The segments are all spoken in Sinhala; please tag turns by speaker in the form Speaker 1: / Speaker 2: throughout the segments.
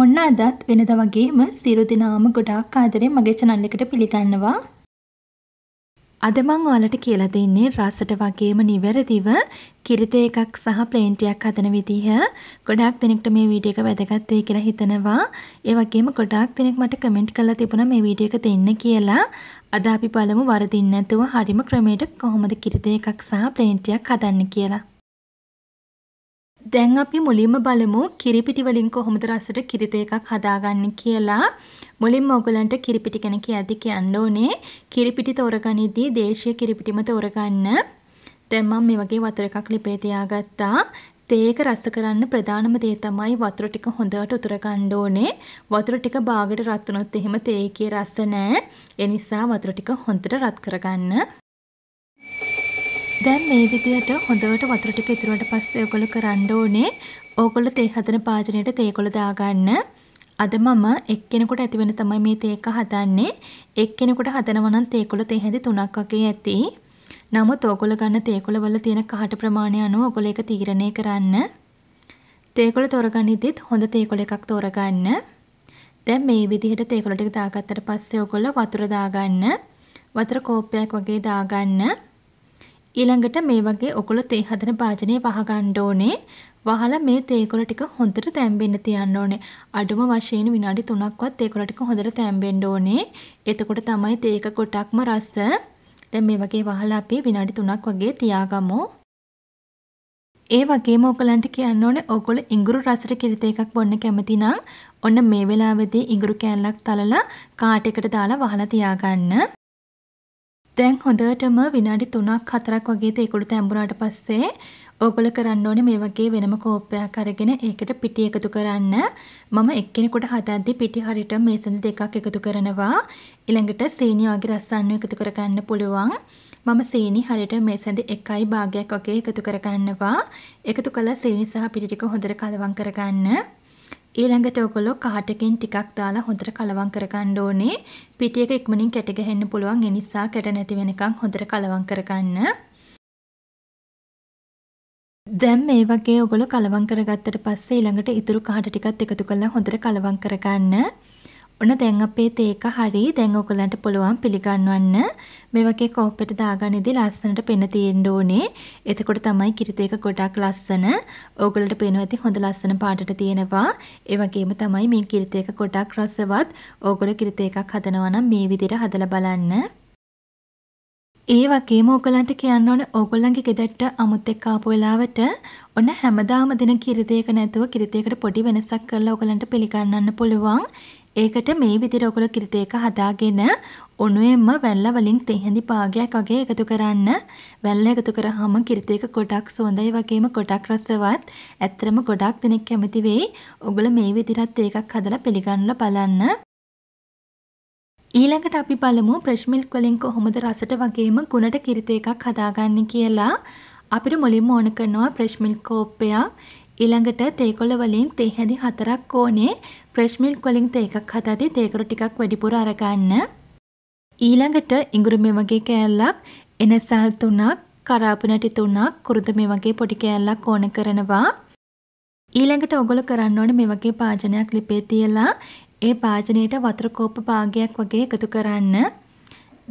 Speaker 1: ඔන්න අදත් වෙනද වගේම සියලු දෙනාම ගොඩාක් ආදරෙන් මගේ channel එකට පිළිගන්නවා. අද මම ඔයාලට කියලා දෙන්නේ රසට වගේම නිවැරදිව කිරිතේ එකක් සහ ප්ලේන් ටියක් හදන විදිහ. ගොඩාක් දෙනෙක්ට මේ වීඩියෝ එක වැදගත් වෙයි කියලා හිතනවා. ඒ වගේම ගොඩාක් දෙනෙක් මට කමෙන්ට් කරලා තිබුණා මේ වීඩියෝ එක දෙන්න කියලා. අද අපි බලමු වරදින් නැතුව හරිම ක්‍රමයට කොහොමද කිරිතේ එකක් සහ ප්ලේන් ටියක් හදන්නේ කියලා. දැන් අපි මුලින්ම බලමු කිරිපිටි වලින් කොහොමද රසට කිරිත එකක් හදාගන්නේ කියලා. මුලින්ම ඔයගලන්ට කිරිපිටි ගැන කියද්දි කියන්න ඕනේ කිරිපිටි තෝරගනිද්දී දේශීය කිරිපිටිම තෝරගන්න. දැන් මම මේ වගේ වතුර එකක් ලිපේ තියාගත්තා. තේක රස කරන්න ප්‍රධානම දේ තමයි වතුර ටික හොඳට උතුර ගන්න ඕනේ. වතුර ටික බාගට රත් වුණොත් එහෙම තේකේ රස නැහැ. ඒ නිසා වතුර ටික හොඳට රත් කරගන්න. දැන් මේ විදිහට හොඳට වතුර ටික ඉතුරුවට පස්සේ ඔයගොල්ලෝ කරන්න ඕනේ ඕගොල්ලෝ තේ හදන භාජනයට තේකොළ දාගන්න. අද මම එක්කෙනෙකුට ඇති වෙන තමයි මේ තේක හදන්නේ. එක්කෙනෙකුට හදනවා නම් තේකොළ තේ හැඳි තුනක් වගේ ඇති. නමුත් ඕගොල්ලෝ ගන්න තේකොළ වල තියෙන කහට ප්‍රමාණය අනුව ඔගොල්ලෝ ඒක තීරණය කරන්න. තේකොළ තෝරගනිද්දිත් හොඳ තේකොළ එකක් තෝරගන්න. දැන් මේ විදිහට තේකොළ ටික දාගත්තට පස්සේ ඔයගොල්ලෝ වතුර දාගන්න. වතුර කෝප්පයක් වගේ දාගන්න. ඊළඟට මේ වගේ ඔකුළු තේ හදන භාජනය වහගන්න ඕනේ. වහලා මේ තේකොළ ටික හොඳට තැම්බෙන්න තියන්න ඕනේ. අඩුම වශයෙන් විනාඩි 3ක්වත් තේකොළ ටික හොඳට තැම්බෙන්න ඕනේ. එතකොට තමයි තේක කොටක්ම රස. දැන් මේ වගේ වහලා අපි විනාඩි 3ක් වගේ තියාගමු. ඒ වගේම ඔයගලන්ට කියන්න ඕනේ ඔයගොල්ලෝ ඉඟුරු රසට කිරිත එකක් බොන්න කැමති නම් ඔන්න මේ වෙලාවේදී ඉඟුරු කෑල්ලක් තලලා කාට් එකට දාලා වහලා තියාගන්න. දැන් හොඳටම විනාඩි 3ක් 4ක් වගේ තේකුළු තැඹුනාට පස්සේ ඕගොල්ලෝ කරන්න ඕනේ මේ වගේ වෙනම කෝපයක් අරගෙන ඒකට පිටි එකතු කරන්න. මම එක්කෙනෙකුට හදද්දි පිටි හරියට මේසන දෙකක් එකතු කරනවා. ඊළඟට සීනි වගේ රසායන එකතු කරගන්න පුළුවන්. මම සීනි හරියට මේ සැඳ එකයි භාගයක් වගේ එකතු කරගන්නවා. එකතු කළ සීනි සහ පිටි ටික හොඳට කලවම් කරගන්න. ඊළඟට ඔයගොල්ලෝ කාටකින් ටිකක් දාලා හොඳට කලවම් කරගන්න ඕනේ. පිටි එක ඉක්මනින් කැට ගහන්න පුළුවන්. ඒ නිසා කැට නැති වෙනකන් හොඳට කලවම් කරගන්න. දැන් මේ වගේ ඔයගොල්ලෝ කලවම් කරගත්තට පස්සේ ඊළඟට ඉතුරු කහට ටිකත් එකතු කරලා හොඳට කලවම් කරගන්න. ඔන්න දැන් අපේ තේක හරි දැන් ඔයගලන්ට පුළුවන් පිළිගන්වන්න මේ වගේ කෝප්පෙට දාගන්නේදී ලස්සනට පෙන තියෙන්න ඕනේ. එතකොට තමයි කිරි තේක ගොඩක් ලස්සන. ඕගලන්ට පේනවා ඇති හොඳ ලස්සන පාටට තියෙනවා. ඒ වගේම තමයි මේ කිරි තේක ගොඩක් රසවත්. ඕගොල්ලෝ කිරි තේකක් හදනවා නම් මේ විදිහට හදලා බලන්න. ඒ වගේම ඕගලන්ට කියන්න ඕනේ ඕගොල්ලන්ගේ ගෙදරට අමුත් එක්ක ආපු වෙලාවට ඔන්න හැමදාම දෙන කිරිතේක නැතුව කිරිතේකට පොඩි වෙනසක් කරලා ඕගලන්ට පිළිගන්නන්න පුළුවන්. ඒකට මේ විදිහට ඔගොල්ලෝ කිරිතේක හදාගෙන ඔණුවෙන්ම වැල්ල වලින් තෙහෙඳි භාගයක් වගේ එකතු කරන්න. වැල්ල එකතු කරාම කිරිතේක ගොඩක් සොඳයි වගේම ගොඩක් රසවත්. ඇත්තටම ගොඩක් දෙනෙක් කැමති වෙයි. ඔගොල්ලෝ මේ විදිහට ඒකක් හදලා පිළිගන්නලා බලන්න. ඊළඟට අපි බලමු බ්‍රෙෂ් මිල්ක් වලින් කොහොමද රසට වගේම ගුණට කිරිතේකක් හදාගන්නේ කියලා. අපිට මුලින්ම ඕන කරනවා බ්‍රෙෂ් මිල්ක් කෝප්පයක්. ඊළඟට තේකොළ වලින් තේ හැදි හතරක් ඕනේ. ෆ්‍රෙෂ් මිල්ක් වලින් තේ එකක් හදද්දී තේකරු ටිකක් වැඩිපුර අරගන්න. ඊළඟට ඉඟුරු මේ වගේ කෑල්ලක්, එනසල් තුනක්, කරාපු නැටි තුනක්, කුරුද මේ වගේ පොඩි කෑල්ලක් ඕන කරනවා. ඊළඟට ඔගොල්ලෝ කරන්න ඕනේ මේ වගේ භාජනයක් ලිපේ තියලා ඒ භාජනයට වතුර කෝප්ප භාගයක් වගේ එකතු කරන්න.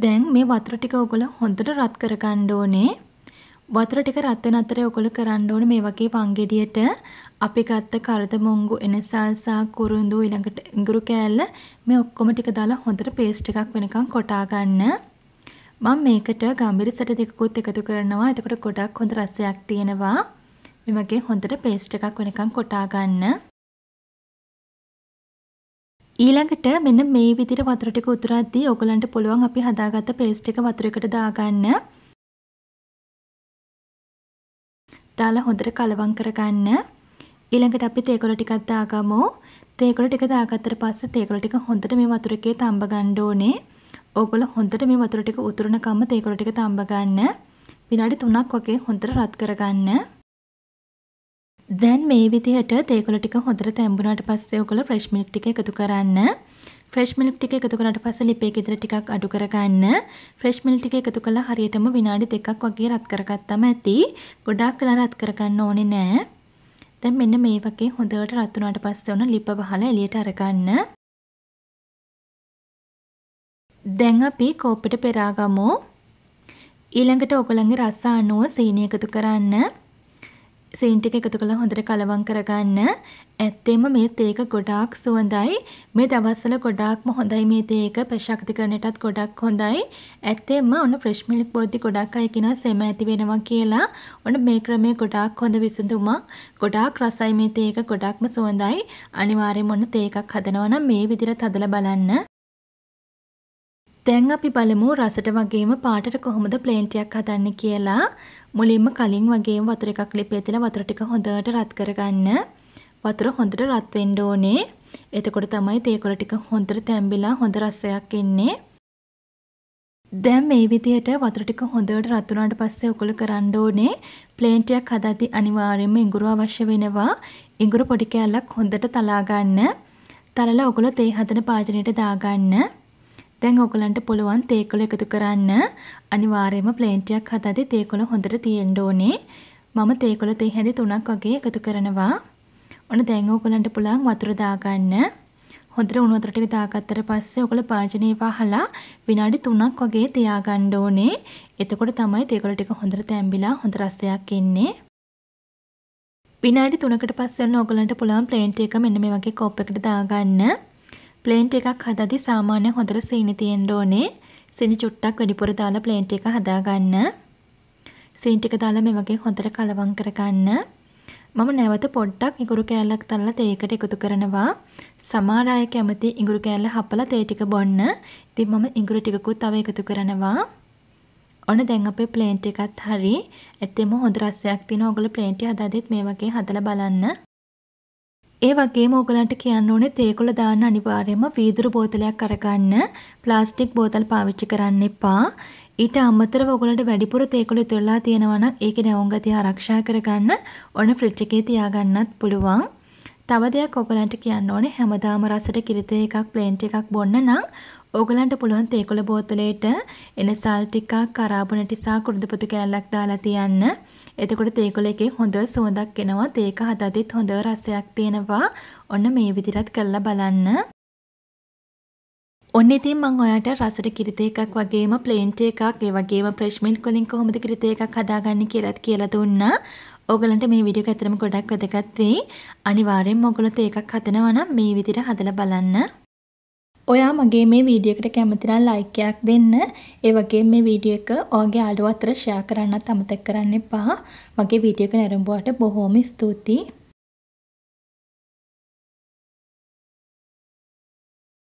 Speaker 1: දැන් මේ වතුර ටික ඔගොල්ලෝ හොඳට රත් කරගන්න ඕනේ. වතුර ටික රත් වෙන අතරේ ඔගොල්ලෝ කරන්න ඕනේ මේ වගේ වංගෙඩියට අපි ගත්ත කරත මුංගු එනසල් සහ කුරුඳු ඊළඟට ඉඟුරු කෑල්ල මේ ඔක්කොම ටික දාලා හොඳට පේස්ට් එකක් වෙනකන් කොටා ගන්න. මම මේකට ගම්බිරි සැට දෙකකුත් එකතු කරනවා. එතකොට ගොඩක් හොඳ රසයක් තියෙනවා. මේ වගේ හොඳට පේස්ට් එකක් වෙනකන් කොටා ගන්න. ඊළඟට මෙන්න මේ විදිහට වතුර ටික උතුරද්දී ඔයගලන්ට පුළුවන් අපි හදාගත්ත පේස්ට් එක වතුරයකට දාගන්න. දාලා හොඳට කලවම් කරගන්න. ඊළඟට අපි තේකොළ ටිකක් දාගමු. තේකොළ ටික දාගත්තට පස්සේ තේකොළ ටික හොඳට මේ වතුරකේ තඹ ගන්න ඕනේ. ඕගොල්ලෝ හොඳට මේ වතුර ටික උතුරනකම්ම තේකොළ ටික තඹ ගන්න. විනාඩි 3ක් වගේ හොඳට රත් කරගන්න. දැන් මේ විදිහට තේකොළ ටික හොඳට තැඹුණාට පස්සේ ඕගොල්ලෝ ෆ්‍රෙෂ් මිල්ක් ටික එකතු කරන්න. ෆ්‍රෙෂ් මිල්ක් ටික එකතු කරාට පස්සේ ලිපේ ගෙදර ටිකක් අඩු කරගන්න. ෆ්‍රෙෂ් මිල්ක් ටික එකතු කළා හරියටම විනාඩි 2ක් වගේ රත් කරගත්තාම ඇති. ගොඩාක් වෙලා රත් කරගන්න ඕනේ නෑ. දැන් මෙන්න මේ වගේ හොඳට රත් වුණාට පස්සේ ඔන්න ලිප වහලා එළියට අරගන්න. දැන් අපි කෝපෙට පෙරාගමු. ඊළඟට ඔයගොල්ලන්ගේ රස අණුව සීනි එකතු කරන්න. සීන් ටික එකතු කරලා හොඳට කලවම් කරගන්න. ඇත්තෙම මේ තේක ගොඩාක් සුවඳයි. මේ දවස්වල ගොඩාක්ම හොඳයි මේ තේක ප්‍රශක්තිකරණයටත් ගොඩක් හොඳයි. ඇත්තෙම ඔන්න ෆ්‍රෙෂ් මිල්ක් බෝද්දි ගොඩක් අය කියනවා සෙම ඇති වෙනවා කියලා. ඔන්න මේ ක්‍රමය ගොඩාක් හොඳ විසඳුමක්. ගොඩාක් රසයි මේ තේක ගොඩාක්ම සුවඳයි. අනිවාර්යයෙන්ම ඔන්න තේකක් හදනවා නම් මේ විදිහට හදලා බලන්න. දැන් අපි බලමු රසට වගේම පාටට කොහොමද ප්ලේන්ටියක් හදන්නේ කියලා. මුලින්ම කලින් වගේම වතුර එකක් ලිපේ තියලා වතුර ටික හොඳට රත් කරගන්න. වතුර හොඳට රත් වෙන්න ඕනේ. එතකොට තමයි තේකොළ ටික හොඳට තැඹිලා හොඳ රසයක් එන්නේ. දැන් මේ විදිහට වතුර ටික හොඳට රත් වුණාට පස්සේ උකුල කරන්න ඕනේ. ප්ලේන්ටියක් හදද්දී අනිවාර්යයෙන්ම ඉඟුරු අවශ්‍ය වෙනවා. ඉඟුරු පොඩි කෑල්ලක් හොඳට තලා ගන්න. තලලා ඔගොල්ලෝ තේ හදන පාචනයට දාගන්න. දැන් ඔයගලන්ට පුළුවන් තේකොළ එකතු කරන්න අනිවාර්යයෙන්ම ප්ලේන්ටියක් හදද්දී තේකොළ හොඳට තියෙන්න ඕනේ. මම තේකොළ තේ හැඳි තුනක් වගේ එකතු කරනවා. ඔන්න දැන් ඔයගලන්ට පුළුවන් වතුර දාගන්න. හොඳට උණු වතුර ටික දාගත්තට පස්සේ ඔයගොල්ලෝ භාජනය වහලා විනාඩි 3ක් වගේ තියාගන්න ඕනේ. එතකොට තමයි තේකොළ ටික හොඳට තැඹිලා හොඳ රසයක් එන්නේ. විනාඩි 3කට පස්සේ ඔන්න ඔයගලන්ට පුළුවන් ප්ලේන්ට් එක මෙන්න මේ වගේ කෝප් එකකට දාගන්න. ප්ලේන්ට් එකක් හදද්දි සාමාන්‍යයෙන් හොඳට සීනි තියෙන්න ඕනේ. සීනි චුට්ටක් වැඩිපුර දාලා ප්ලේන්ට් එක හදාගන්න. සීනි ටික දාලා මේ වගේ හොඳට කලවම් කරගන්න. මම නැවත පොඩ්ඩක් ඉඟුරු කෑල්ලක් තලලා තේයකට එකතු කරනවා. සමහර අය කැමති ඉඟුරු කෑල්ල හපලා තේ ටික බොන්න. ඉතින් මම ඉඟුරු ටිකකුත් තව එකතු කරනවා. ඔන්න දැන් අපේ ප්ලේන්ට් එකත් හරි. ඇත්තෙම හොඳ රසයක් තියෙනවා. ඔයගොල්ලෝ ප්ලේන්ට් හදද්දිත් මේ වගේ හදලා බලන්න. ඒ වගේම ඕගලන්ට කියන්න ඕනේ තේකොළ දාන්න අනිවාර්යයෙන්ම වීදුරු බෝතලයක් අරගන්න. ප්ලාස්ටික් බෝතල් පාවිච්චි කරන්න එපා. ඊට අමතරව ඔයගලට වැඩිපුර තේකොළ ඉතුරු වෙලා තියෙනවා නම් ඒකේ නැවුම්ගතිය ආරක්ෂා කරගන්න ඔන ෆ්‍රිජ් එකේ තියාගන්නත් පුළුවන්. තව දෙයක් ඔයගලන්ට කියන්න ඕනේ හැමදාම රසට කිරිතේ එකක් ප්ලේන් එකක් බොන්න නම් ඕගලන්ට පුළුවන් තේකොළ බෝතලේට එනසල් ටිකක් අරාබුන ටිකක් කුරුඳු පොතු කෑල්ලක් දාලා තියන්න. එතකොට තේකොළ එකෙන් හොඳ සුවඳක් එනවා. තේක හදද්දිත් හොඳ රසයක් තියෙනවා. ඔන්න මේ විදිහට කරලා බලන්න. ඔන්න ඉතින් මම ඔයාට රසට කිරි තේ එකක් වගේම ප්ලේන් තේ එකක් ඒ වගේම ෆ්‍රෙෂ් මිල්ක් වලින් කොහොමද කිරි තේ එකක් හදාගන්නේ කියලාත් කියලා දුන්නා. ඕගලන්ට මේ වීඩියෝ එක ඇත්තටම ගොඩක් වැදගත් වෙයි. අනිවාර්යෙන්ම ඕගොල්ලෝ තේ එකක් හදනවා නම් මේ විදිහට හදලා බලන්න. ඔයා මගේ මේ වීඩියෝ එකට කැමති නම් ලයික් එකක් දෙන්න. ඒ වගේම මේ වීඩියෝ එක ඔයාගේ යාළුවෝ අතර ෂෙයා කරන්නත් අමතක කරන්න එපා. මගේ වීඩියෝ එක නැරඹුවාට බොහොම ස්තුතියි.